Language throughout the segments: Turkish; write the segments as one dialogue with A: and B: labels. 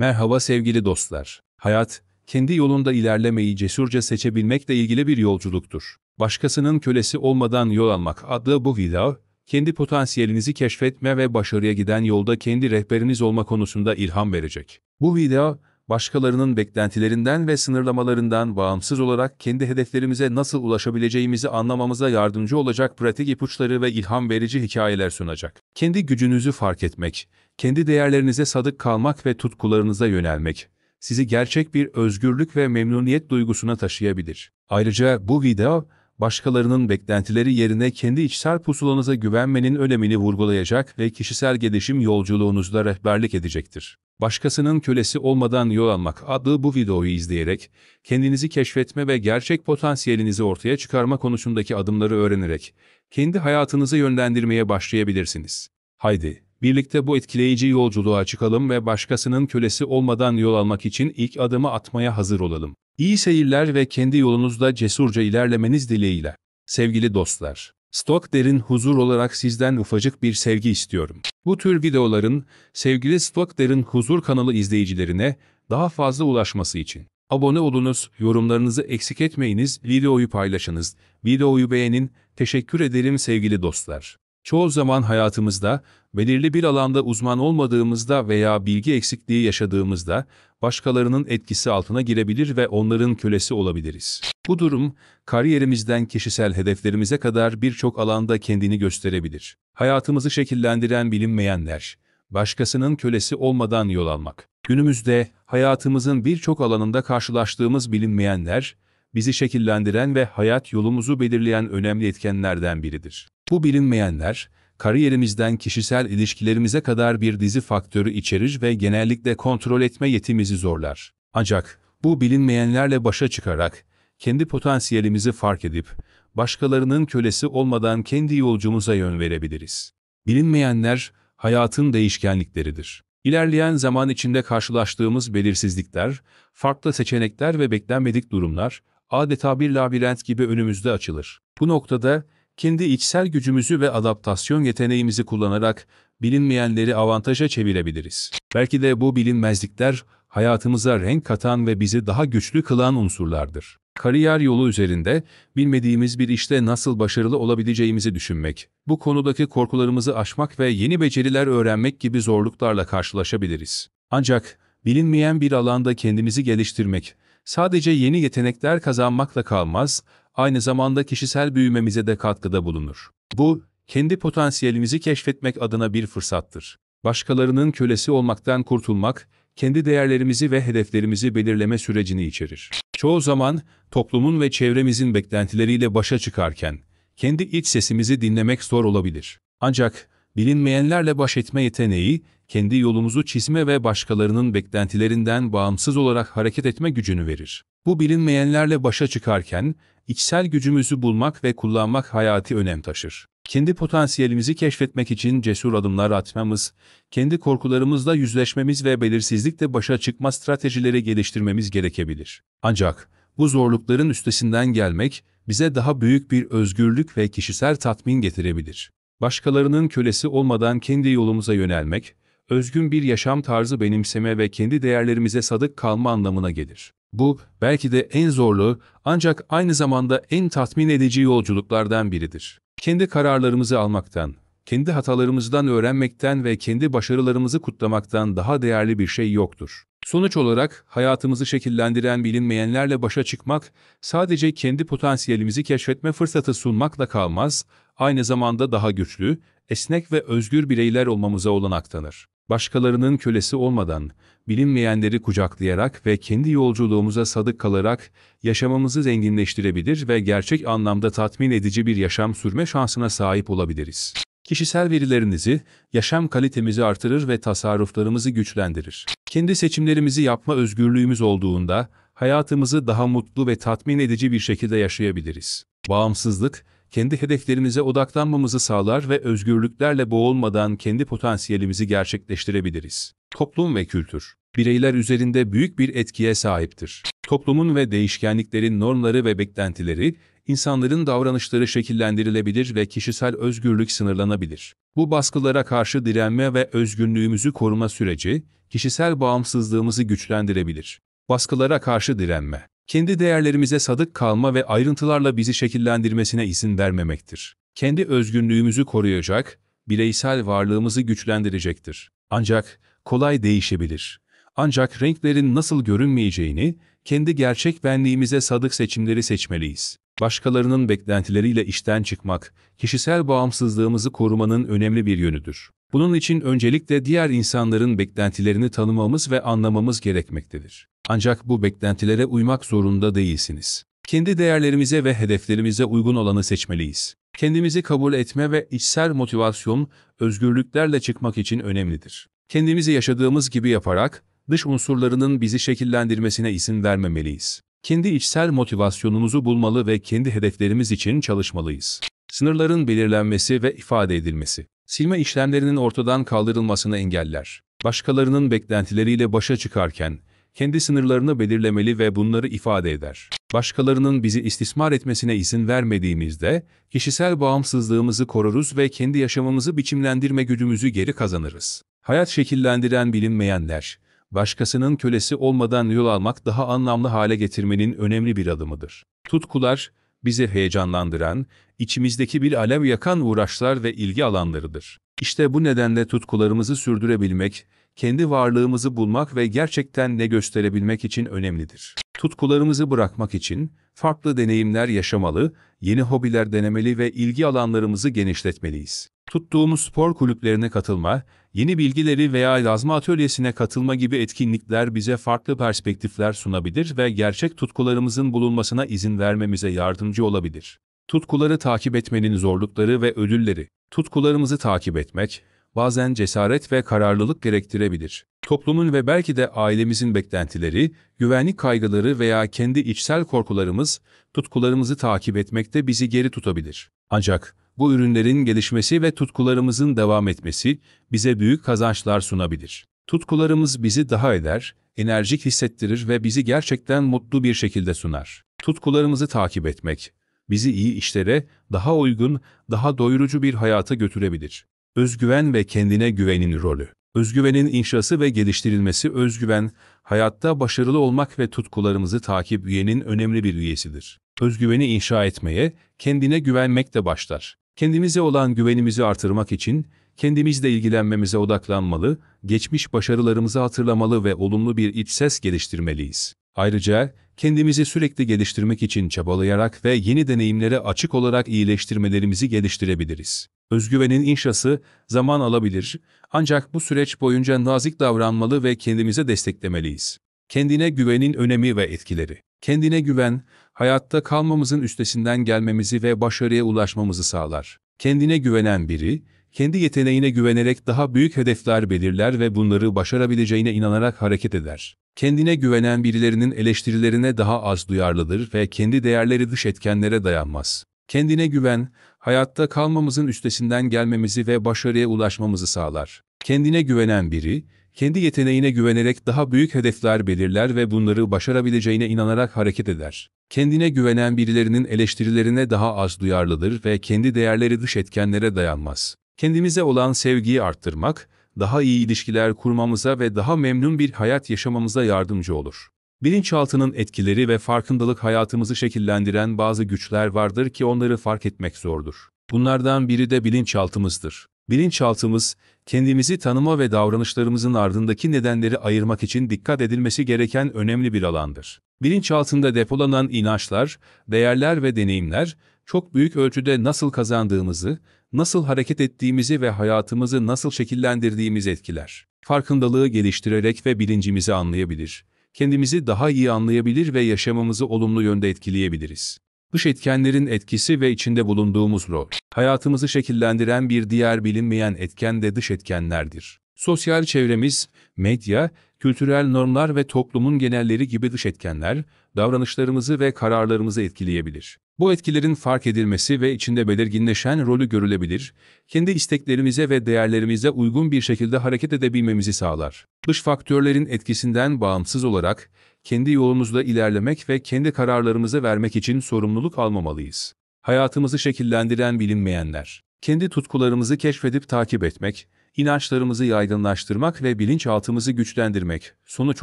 A: Merhaba sevgili dostlar. Hayat, kendi yolunda ilerlemeyi cesurca seçebilmekle ilgili bir yolculuktur. Başkasının kölesi olmadan yol almak adlı bu video, kendi potansiyelinizi keşfetme ve başarıya giden yolda kendi rehberiniz olma konusunda ilham verecek. Bu video, başkalarının beklentilerinden ve sınırlamalarından bağımsız olarak kendi hedeflerimize nasıl ulaşabileceğimizi anlamamıza yardımcı olacak pratik ipuçları ve ilham verici hikayeler sunacak. Kendi gücünüzü fark etmek, kendi değerlerinize sadık kalmak ve tutkularınıza yönelmek, sizi gerçek bir özgürlük ve memnuniyet duygusuna taşıyabilir. Ayrıca bu video, başkalarının beklentileri yerine kendi içsel pusulanıza güvenmenin önemini vurgulayacak ve kişisel gelişim yolculuğunuzda rehberlik edecektir. Başkasının kölesi olmadan yol almak adlı bu videoyu izleyerek, kendinizi keşfetme ve gerçek potansiyelinizi ortaya çıkarma konusundaki adımları öğrenerek, kendi hayatınızı yönlendirmeye başlayabilirsiniz. Haydi, birlikte bu etkileyici yolculuğa çıkalım ve başkasının kölesi olmadan yol almak için ilk adımı atmaya hazır olalım. İyi seyirler ve kendi yolunuzda cesurca ilerlemeniz dileğiyle. Sevgili dostlar, Stok Derin Huzur olarak sizden ufacık bir sevgi istiyorum. Bu tür videoların sevgili Stok Derin Huzur kanalı izleyicilerine daha fazla ulaşması için abone olunuz, yorumlarınızı eksik etmeyiniz, videoyu paylaşınız, videoyu beğenin. Teşekkür ederim sevgili dostlar. Çoğu zaman hayatımızda, belirli bir alanda uzman olmadığımızda veya bilgi eksikliği yaşadığımızda, başkalarının etkisi altına girebilir ve onların kölesi olabiliriz. Bu durum, kariyerimizden kişisel hedeflerimize kadar birçok alanda kendini gösterebilir. Hayatımızı şekillendiren bilinmeyenler, başkasının kölesi olmadan yol almak. Günümüzde hayatımızın birçok alanında karşılaştığımız bilinmeyenler, bizi şekillendiren ve hayat yolumuzu belirleyen önemli etkenlerden biridir. Bu bilinmeyenler, kariyerimizden kişisel ilişkilerimize kadar bir dizi faktörü içerir ve genellikle kontrol etme yetimizi zorlar. Ancak bu bilinmeyenlerle başa çıkarak, kendi potansiyelimizi fark edip, başkalarının kölesi olmadan kendi yolcumuza yön verebiliriz. Bilinmeyenler, hayatın değişkenlikleridir. İlerleyen zaman içinde karşılaştığımız belirsizlikler, farklı seçenekler ve beklenmedik durumlar adeta bir labirent gibi önümüzde açılır. Bu noktada kendi içsel gücümüzü ve adaptasyon yeteneğimizi kullanarak bilinmeyenleri avantaja çevirebiliriz. Belki de bu bilinmezlikler hayatımıza renk katan ve bizi daha güçlü kılan unsurlardır. Kariyer yolu üzerinde bilmediğimiz bir işte nasıl başarılı olabileceğimizi düşünmek, bu konudaki korkularımızı aşmak ve yeni beceriler öğrenmek gibi zorluklarla karşılaşabiliriz. Ancak bilinmeyen bir alanda kendimizi geliştirmek, sadece yeni yetenekler kazanmakla kalmaz, aynı zamanda kişisel büyümemize de katkıda bulunur. Bu, kendi potansiyelimizi keşfetmek adına bir fırsattır. Başkalarının kölesi olmaktan kurtulmak, kendi değerlerimizi ve hedeflerimizi belirleme sürecini içerir. Çoğu zaman toplumun ve çevremizin beklentileriyle başa çıkarken, kendi iç sesimizi dinlemek zor olabilir. Ancak bilinmeyenlerle baş etme yeteneği, kendi yolumuzu çizme ve başkalarının beklentilerinden bağımsız olarak hareket etme gücünü verir. Bu bilinmeyenlerle başa çıkarken, içsel gücümüzü bulmak ve kullanmak hayati önem taşır. Kendi potansiyelimizi keşfetmek için cesur adımlar atmamız, kendi korkularımızla yüzleşmemiz ve belirsizlikle başa çıkma stratejileri geliştirmemiz gerekebilir. Ancak bu zorlukların üstesinden gelmek bize daha büyük bir özgürlük ve kişisel tatmin getirebilir başkalarının kölesi olmadan kendi yolumuza yönelmek, özgün bir yaşam tarzı benimseme ve kendi değerlerimize sadık kalma anlamına gelir. Bu, belki de en zorlu ancak aynı zamanda en tatmin edici yolculuklardan biridir. Kendi kararlarımızı almaktan, kendi hatalarımızdan öğrenmekten ve kendi başarılarımızı kutlamaktan daha değerli bir şey yoktur. Sonuç olarak hayatımızı şekillendiren bilinmeyenlerle başa çıkmak, sadece kendi potansiyelimizi keşfetme fırsatı sunmakla kalmaz, aynı zamanda daha güçlü, esnek ve özgür bireyler olmamıza olanak tanır. Başkalarının kölesi olmadan, bilinmeyenleri kucaklayarak ve kendi yolculuğumuza sadık kalarak yaşamamızı zenginleştirebilir ve gerçek anlamda tatmin edici bir yaşam sürme şansına sahip olabiliriz. Kişisel verilerinizi, yaşam kalitemizi artırır ve tasarruflarımızı güçlendirir. Kendi seçimlerimizi yapma özgürlüğümüz olduğunda, hayatımızı daha mutlu ve tatmin edici bir şekilde yaşayabiliriz. Bağımsızlık, kendi hedeflerimize odaklanmamızı sağlar ve özgürlüklerle boğulmadan kendi potansiyelimizi gerçekleştirebiliriz. Toplum ve kültür bireyler üzerinde büyük bir etkiye sahiptir. Toplumun ve değişkenliklerin normları ve beklentileri, insanların davranışları şekillendirilebilir ve kişisel özgürlük sınırlanabilir. Bu baskılara karşı direnme ve özgünlüğümüzü koruma süreci, kişisel bağımsızlığımızı güçlendirebilir. Baskılara karşı direnme kendi değerlerimize sadık kalma ve ayrıntılarla bizi şekillendirmesine izin vermemektir. Kendi özgünlüğümüzü koruyacak, bireysel varlığımızı güçlendirecektir. Ancak kolay değişebilir. Ancak renklerin nasıl görünmeyeceğini, kendi gerçek benliğimize sadık seçimleri seçmeliyiz başkalarının beklentileriyle işten çıkmak, kişisel bağımsızlığımızı korumanın önemli bir yönüdür. Bunun için öncelikle diğer insanların beklentilerini tanımamız ve anlamamız gerekmektedir. Ancak bu beklentilere uymak zorunda değilsiniz. Kendi değerlerimize ve hedeflerimize uygun olanı seçmeliyiz. Kendimizi kabul etme ve içsel motivasyon, özgürlüklerle çıkmak için önemlidir. Kendimizi yaşadığımız gibi yaparak, dış unsurlarının bizi şekillendirmesine izin vermemeliyiz. Kendi içsel motivasyonumuzu bulmalı ve kendi hedeflerimiz için çalışmalıyız. Sınırların belirlenmesi ve ifade edilmesi, silme işlemlerinin ortadan kaldırılmasını engeller. Başkalarının beklentileriyle başa çıkarken, kendi sınırlarını belirlemeli ve bunları ifade eder. Başkalarının bizi istismar etmesine izin vermediğimizde, kişisel bağımsızlığımızı koruruz ve kendi yaşamımızı biçimlendirme gücümüzü geri kazanırız. Hayat şekillendiren bilinmeyenler, başkasının kölesi olmadan yol almak daha anlamlı hale getirmenin önemli bir adımıdır. Tutkular, bizi heyecanlandıran, içimizdeki bir alev yakan uğraşlar ve ilgi alanlarıdır. İşte bu nedenle tutkularımızı sürdürebilmek, kendi varlığımızı bulmak ve gerçekten ne gösterebilmek için önemlidir. Tutkularımızı bırakmak için farklı deneyimler yaşamalı, yeni hobiler denemeli ve ilgi alanlarımızı genişletmeliyiz. Tuttuğumuz spor kulüplerine katılma, yeni bilgileri veya yazma atölyesine katılma gibi etkinlikler bize farklı perspektifler sunabilir ve gerçek tutkularımızın bulunmasına izin vermemize yardımcı olabilir. Tutkuları takip etmenin zorlukları ve ödülleri Tutkularımızı takip etmek, bazen cesaret ve kararlılık gerektirebilir. Toplumun ve belki de ailemizin beklentileri, güvenlik kaygıları veya kendi içsel korkularımız, tutkularımızı takip etmekte bizi geri tutabilir. Ancak bu ürünlerin gelişmesi ve tutkularımızın devam etmesi bize büyük kazançlar sunabilir. Tutkularımız bizi daha eder, enerjik hissettirir ve bizi gerçekten mutlu bir şekilde sunar. Tutkularımızı takip etmek, bizi iyi işlere, daha uygun, daha doyurucu bir hayata götürebilir. Özgüven ve kendine güvenin rolü. Özgüvenin inşası ve geliştirilmesi özgüven, hayatta başarılı olmak ve tutkularımızı takip üyenin önemli bir üyesidir. Özgüveni inşa etmeye, kendine güvenmek de başlar. Kendimize olan güvenimizi artırmak için, kendimizle ilgilenmemize odaklanmalı, geçmiş başarılarımızı hatırlamalı ve olumlu bir iç ses geliştirmeliyiz. Ayrıca kendimizi sürekli geliştirmek için çabalayarak ve yeni deneyimlere açık olarak iyileştirmelerimizi geliştirebiliriz. Özgüvenin inşası zaman alabilir ancak bu süreç boyunca nazik davranmalı ve kendimize desteklemeliyiz. Kendine güvenin önemi ve etkileri. Kendine güven, hayatta kalmamızın üstesinden gelmemizi ve başarıya ulaşmamızı sağlar. Kendine güvenen biri, kendi yeteneğine güvenerek daha büyük hedefler belirler ve bunları başarabileceğine inanarak hareket eder. Kendine güvenen birilerinin eleştirilerine daha az duyarlıdır ve kendi değerleri dış etkenlere dayanmaz. Kendine güven, hayatta kalmamızın üstesinden gelmemizi ve başarıya ulaşmamızı sağlar. Kendine güvenen biri, kendi yeteneğine güvenerek daha büyük hedefler belirler ve bunları başarabileceğine inanarak hareket eder. Kendine güvenen birilerinin eleştirilerine daha az duyarlıdır ve kendi değerleri dış etkenlere dayanmaz. Kendimize olan sevgiyi arttırmak, daha iyi ilişkiler kurmamıza ve daha memnun bir hayat yaşamamıza yardımcı olur. Bilinçaltının etkileri ve farkındalık hayatımızı şekillendiren bazı güçler vardır ki onları fark etmek zordur. Bunlardan biri de bilinçaltımızdır. Bilinçaltımız, kendimizi tanıma ve davranışlarımızın ardındaki nedenleri ayırmak için dikkat edilmesi gereken önemli bir alandır. Bilinçaltında depolanan inançlar, değerler ve deneyimler, çok büyük ölçüde nasıl kazandığımızı, nasıl hareket ettiğimizi ve hayatımızı nasıl şekillendirdiğimizi etkiler. Farkındalığı geliştirerek ve bilincimizi anlayabilir kendimizi daha iyi anlayabilir ve yaşamımızı olumlu yönde etkileyebiliriz. Dış etkenlerin etkisi ve içinde bulunduğumuz rol. Hayatımızı şekillendiren bir diğer bilinmeyen etken de dış etkenlerdir. Sosyal çevremiz, medya, kültürel normlar ve toplumun genelleri gibi dış etkenler, davranışlarımızı ve kararlarımızı etkileyebilir. Bu etkilerin fark edilmesi ve içinde belirginleşen rolü görülebilir, kendi isteklerimize ve değerlerimize uygun bir şekilde hareket edebilmemizi sağlar. Dış faktörlerin etkisinden bağımsız olarak, kendi yolumuzda ilerlemek ve kendi kararlarımızı vermek için sorumluluk almamalıyız. Hayatımızı şekillendiren bilinmeyenler, kendi tutkularımızı keşfedip takip etmek, inançlarımızı yaygınlaştırmak ve bilinçaltımızı güçlendirmek, sonuç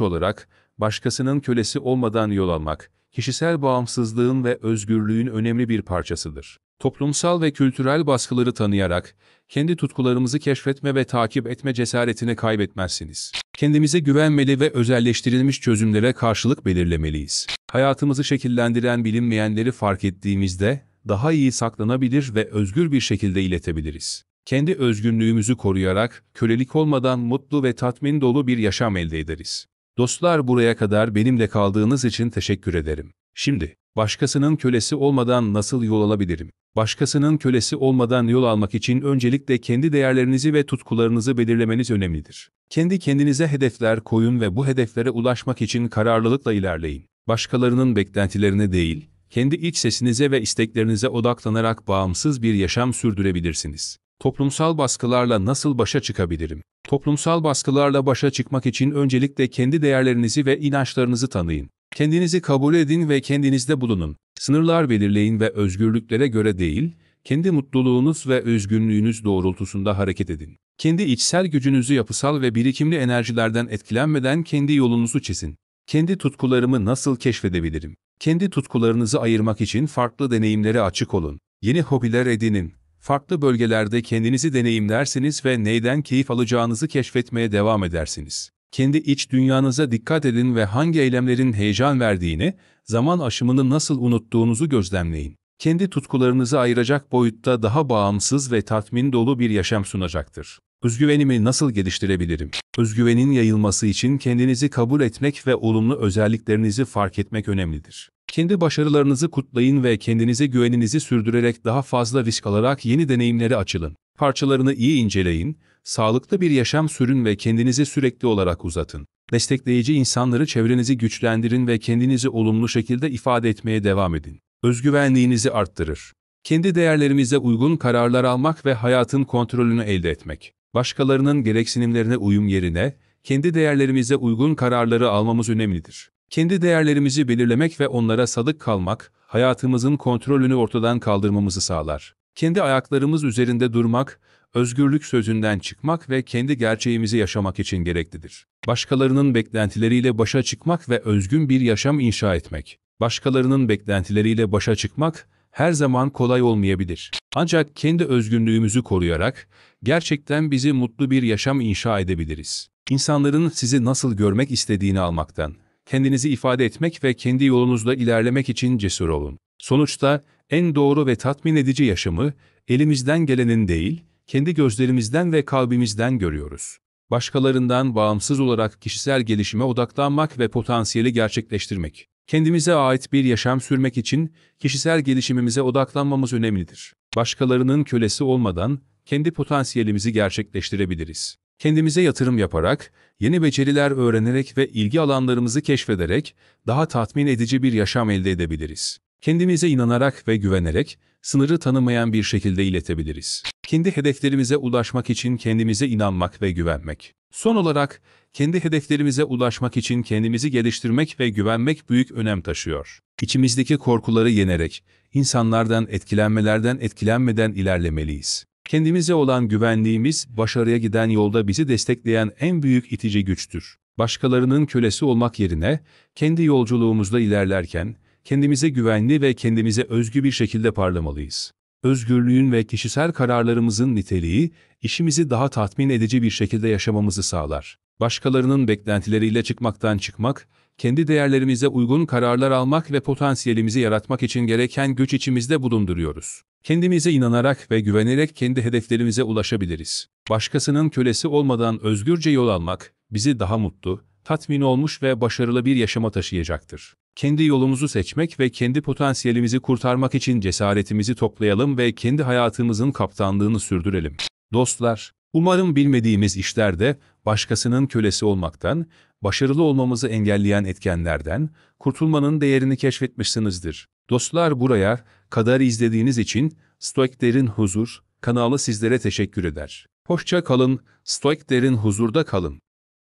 A: olarak başkasının kölesi olmadan yol almak, kişisel bağımsızlığın ve özgürlüğün önemli bir parçasıdır. Toplumsal ve kültürel baskıları tanıyarak, kendi tutkularımızı keşfetme ve takip etme cesaretini kaybetmezsiniz. Kendimize güvenmeli ve özelleştirilmiş çözümlere karşılık belirlemeliyiz. Hayatımızı şekillendiren bilinmeyenleri fark ettiğimizde, daha iyi saklanabilir ve özgür bir şekilde iletebiliriz. Kendi özgünlüğümüzü koruyarak, kölelik olmadan mutlu ve tatmin dolu bir yaşam elde ederiz. Dostlar buraya kadar benimle kaldığınız için teşekkür ederim. Şimdi, başkasının kölesi olmadan nasıl yol alabilirim? Başkasının kölesi olmadan yol almak için öncelikle kendi değerlerinizi ve tutkularınızı belirlemeniz önemlidir. Kendi kendinize hedefler koyun ve bu hedeflere ulaşmak için kararlılıkla ilerleyin. Başkalarının beklentilerine değil, kendi iç sesinize ve isteklerinize odaklanarak bağımsız bir yaşam sürdürebilirsiniz. Toplumsal baskılarla nasıl başa çıkabilirim? Toplumsal baskılarla başa çıkmak için öncelikle kendi değerlerinizi ve inançlarınızı tanıyın. Kendinizi kabul edin ve kendinizde bulunun. Sınırlar belirleyin ve özgürlüklere göre değil, kendi mutluluğunuz ve özgünlüğünüz doğrultusunda hareket edin. Kendi içsel gücünüzü yapısal ve birikimli enerjilerden etkilenmeden kendi yolunuzu çizin. Kendi tutkularımı nasıl keşfedebilirim? Kendi tutkularınızı ayırmak için farklı deneyimlere açık olun. Yeni hobiler edinin farklı bölgelerde kendinizi deneyimlersiniz ve neyden keyif alacağınızı keşfetmeye devam edersiniz. Kendi iç dünyanıza dikkat edin ve hangi eylemlerin heyecan verdiğini, zaman aşımını nasıl unuttuğunuzu gözlemleyin. Kendi tutkularınızı ayıracak boyutta daha bağımsız ve tatmin dolu bir yaşam sunacaktır. Özgüvenimi nasıl geliştirebilirim? Özgüvenin yayılması için kendinizi kabul etmek ve olumlu özelliklerinizi fark etmek önemlidir. Kendi başarılarınızı kutlayın ve kendinize güveninizi sürdürerek daha fazla risk alarak yeni deneyimlere açılın. Parçalarını iyi inceleyin, sağlıklı bir yaşam sürün ve kendinizi sürekli olarak uzatın. Destekleyici insanları çevrenizi güçlendirin ve kendinizi olumlu şekilde ifade etmeye devam edin. Özgüvenliğinizi arttırır. Kendi değerlerimize uygun kararlar almak ve hayatın kontrolünü elde etmek. Başkalarının gereksinimlerine uyum yerine, kendi değerlerimize uygun kararları almamız önemlidir. Kendi değerlerimizi belirlemek ve onlara sadık kalmak, hayatımızın kontrolünü ortadan kaldırmamızı sağlar. Kendi ayaklarımız üzerinde durmak, özgürlük sözünden çıkmak ve kendi gerçeğimizi yaşamak için gereklidir. Başkalarının beklentileriyle başa çıkmak ve özgün bir yaşam inşa etmek. Başkalarının beklentileriyle başa çıkmak her zaman kolay olmayabilir. Ancak kendi özgünlüğümüzü koruyarak gerçekten bizi mutlu bir yaşam inşa edebiliriz. İnsanların sizi nasıl görmek istediğini almaktan, kendinizi ifade etmek ve kendi yolunuzda ilerlemek için cesur olun. Sonuçta en doğru ve tatmin edici yaşamı elimizden gelenin değil, kendi gözlerimizden ve kalbimizden görüyoruz. Başkalarından bağımsız olarak kişisel gelişime odaklanmak ve potansiyeli gerçekleştirmek. Kendimize ait bir yaşam sürmek için kişisel gelişimimize odaklanmamız önemlidir. Başkalarının kölesi olmadan kendi potansiyelimizi gerçekleştirebiliriz. Kendimize yatırım yaparak, yeni beceriler öğrenerek ve ilgi alanlarımızı keşfederek daha tatmin edici bir yaşam elde edebiliriz. Kendimize inanarak ve güvenerek sınırı tanımayan bir şekilde iletebiliriz. Kendi hedeflerimize ulaşmak için kendimize inanmak ve güvenmek. Son olarak, kendi hedeflerimize ulaşmak için kendimizi geliştirmek ve güvenmek büyük önem taşıyor. İçimizdeki korkuları yenerek, insanlardan etkilenmelerden etkilenmeden ilerlemeliyiz. Kendimize olan güvenliğimiz, başarıya giden yolda bizi destekleyen en büyük itici güçtür. Başkalarının kölesi olmak yerine, kendi yolculuğumuzda ilerlerken, kendimize güvenli ve kendimize özgü bir şekilde parlamalıyız. Özgürlüğün ve kişisel kararlarımızın niteliği, işimizi daha tatmin edici bir şekilde yaşamamızı sağlar. Başkalarının beklentileriyle çıkmaktan çıkmak, kendi değerlerimize uygun kararlar almak ve potansiyelimizi yaratmak için gereken güç içimizde bulunduruyoruz. Kendimize inanarak ve güvenerek kendi hedeflerimize ulaşabiliriz. Başkasının kölesi olmadan özgürce yol almak, bizi daha mutlu, tatmin olmuş ve başarılı bir yaşama taşıyacaktır. Kendi yolumuzu seçmek ve kendi potansiyelimizi kurtarmak için cesaretimizi toplayalım ve kendi hayatımızın kaptanlığını sürdürelim. Dostlar, umarım bilmediğimiz işlerde başkasının kölesi olmaktan başarılı olmamızı engelleyen etkenlerden kurtulmanın değerini keşfetmişsinizdir. Dostlar buraya kadar izlediğiniz için Stoiklerin Huzur kanalı sizlere teşekkür eder. Hoşça kalın, Stoiklerin huzurda kalın.